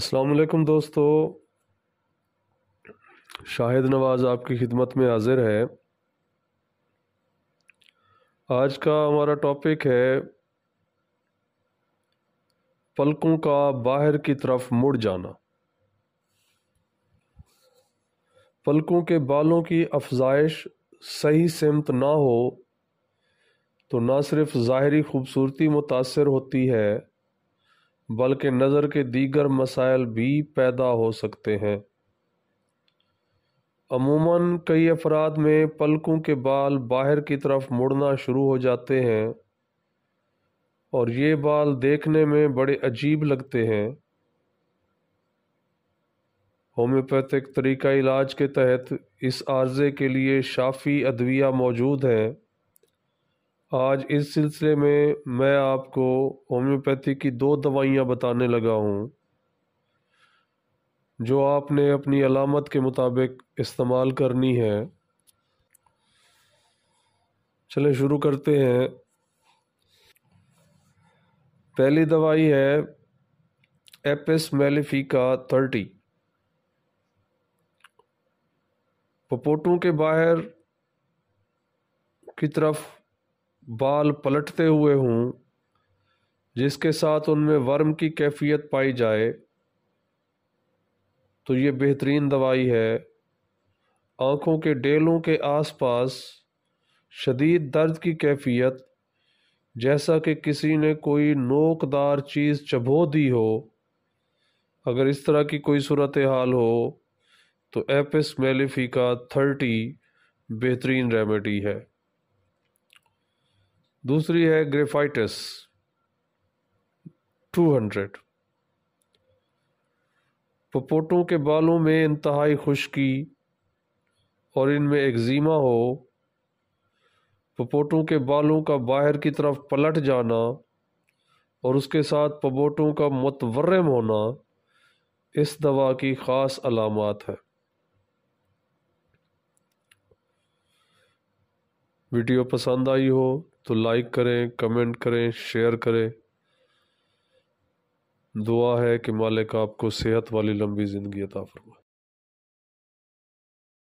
असलकम दोस्तों शाहिद नवाज़ आपकी खिदमत में हाजिर है आज का हमारा टॉपिक है पलकों का बाहर की तरफ मुड़ जाना पलकों के बालों की अफजाइश सही सिमत ना हो तो ना सिर्फ ज़ाहरी खूबसूरती मुतासर होती है बल्कि नज़र के दीगर मसाइल भी पैदा हो सकते हैं अमूमन कई अफराद में पलकों के बाल बाहर की तरफ मुड़ना शुरू हो जाते हैं और ये बाल देखने में बड़े अजीब लगते हैं होम्योपैथिक तरीका इलाज के तहत इस आर्जे के लिए शाफी अदविया मौजूद हैं आज इस सिलसिले में मैं आपको होम्योपैथी की दो दवाइयाँ बताने लगा हूँ जो आपने अपनी अलामत के मुताबिक इस्तेमाल करनी है चले शुरू करते हैं पहली दवाई है एपिस मेलिफिका थर्टी पपोटों के बाहर की तरफ बाल पलटते हुए हों जिसके साथ उनमें वर्म की कैफियत पाई जाए तो ये बेहतरीन दवाई है आँखों के डेलों के आसपास शदीद दर्द की कैफियत जैसा कि किसी ने कोई नोकदार चीज़ चबो दी हो अगर इस तरह की कोई सूरत हाल हो तो एपिस मेलिफिका थर्टी बेहतरीन रेमेडी है दूसरी है ग्रेफाइटिस 200 पपोटों के बालों में इंतहाई खुश्की और इनमें एक्जीमा हो पपोटों के बालों का बाहर की तरफ पलट जाना और उसके साथ पपोटों का मतवरम होना इस दवा की ख़ास अलामत है वीडियो पसंद आई हो तो लाइक करें कमेंट करें शेयर करें दुआ है कि मालिक आपको सेहत वाली लंबी ज़िंदगी अता फरमाए